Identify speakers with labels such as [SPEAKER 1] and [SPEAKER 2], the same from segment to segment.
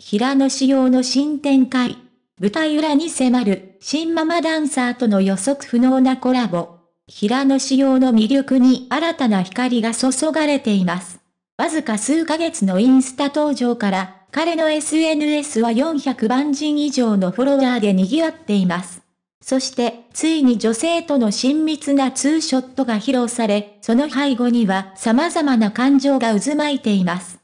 [SPEAKER 1] 平野紫耀の新展開。舞台裏に迫る新ママダンサーとの予測不能なコラボ。平野紫耀の魅力に新たな光が注がれています。わずか数ヶ月のインスタ登場から、彼の SNS は400万人以上のフォロワーで賑わっています。そして、ついに女性との親密なツーショットが披露され、その背後には様々な感情が渦巻いています。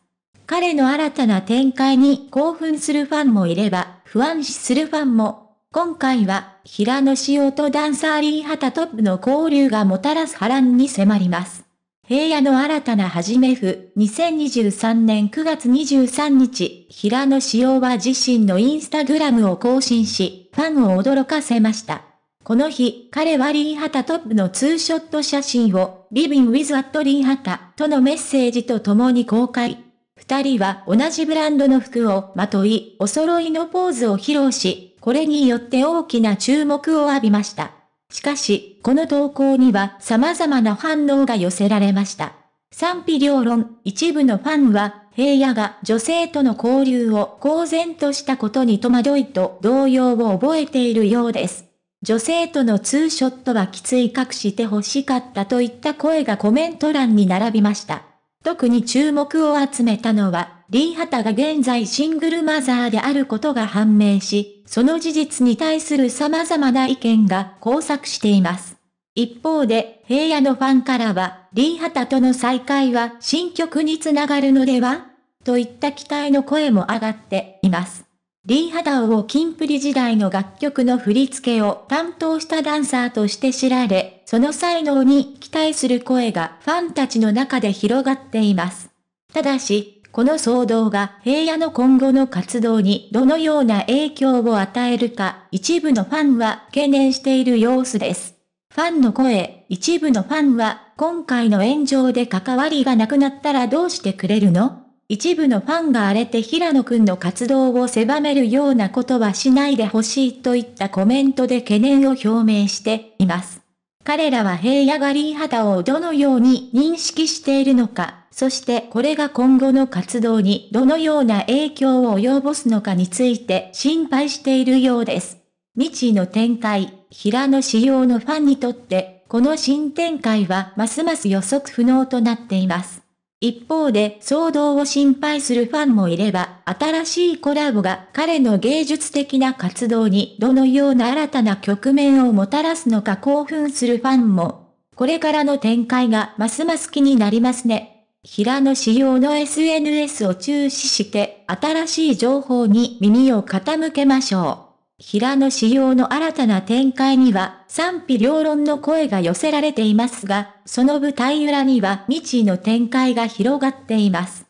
[SPEAKER 1] 彼の新たな展開に興奮するファンもいれば、不安視するファンも。今回は、平野紫耀とダンサーリーハタトップの交流がもたらす波乱に迫ります。平野の新たな始め譜、2023年9月23日、平野紫耀は自身のインスタグラムを更新し、ファンを驚かせました。この日、彼はリーハタトップのツーショット写真を、リビン・ウィズ・アット・リーハタとのメッセージと共に公開。二人は同じブランドの服をまとい、お揃いのポーズを披露し、これによって大きな注目を浴びました。しかし、この投稿には様々な反応が寄せられました。賛否両論、一部のファンは、平野が女性との交流を公然としたことに戸惑いと動揺を覚えているようです。女性とのツーショットはきつい隠して欲しかったといった声がコメント欄に並びました。特に注目を集めたのは、リー・ハタが現在シングルマザーであることが判明し、その事実に対する様々な意見が交錯しています。一方で、平野のファンからは、リー・ハタとの再会は新曲につながるのではといった期待の声も上がっています。リー・ハダオをキンプリ時代の楽曲の振り付けを担当したダンサーとして知られ、その才能に期待する声がファンたちの中で広がっています。ただし、この騒動が平野の今後の活動にどのような影響を与えるか、一部のファンは懸念している様子です。ファンの声、一部のファンは今回の炎上で関わりがなくなったらどうしてくれるの一部のファンが荒れて平野くんの活動を狭めるようなことはしないでほしいといったコメントで懸念を表明しています。彼らは平野ガリー肌をどのように認識しているのか、そしてこれが今後の活動にどのような影響を及ぼすのかについて心配しているようです。未知の展開、平野仕様のファンにとって、この新展開はますます予測不能となっています。一方で騒動を心配するファンもいれば、新しいコラボが彼の芸術的な活動にどのような新たな局面をもたらすのか興奮するファンも。これからの展開がますます気になりますね。平野仕様の SNS を注視して、新しい情報に耳を傾けましょう。平野仕様の新たな展開には賛否両論の声が寄せられていますが、その舞台裏には未知の展開が広がっています。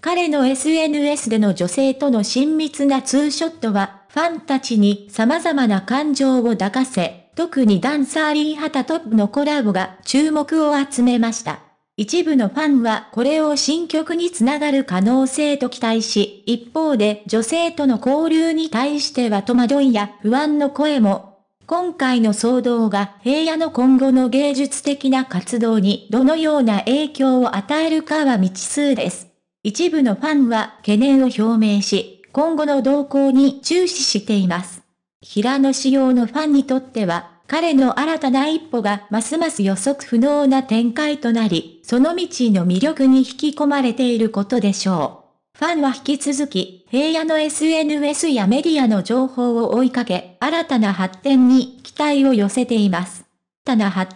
[SPEAKER 1] 彼の SNS での女性との親密なツーショットは、ファンたちに様々な感情を抱かせ、特にダンサーリー・ハタトップのコラボが注目を集めました。一部のファンはこれを新曲につながる可能性と期待し、一方で女性との交流に対しては戸惑いや不安の声も。今回の騒動が平野の今後の芸術的な活動にどのような影響を与えるかは未知数です。一部のファンは懸念を表明し、今後の動向に注視しています。平野仕様のファンにとっては、彼の新たな一歩がますます予測不能な展開となり、その道の魅力に引き込まれていることでしょう。ファンは引き続き、平野の SNS やメディアの情報を追いかけ、新たな発展に期待を寄せています。新たな発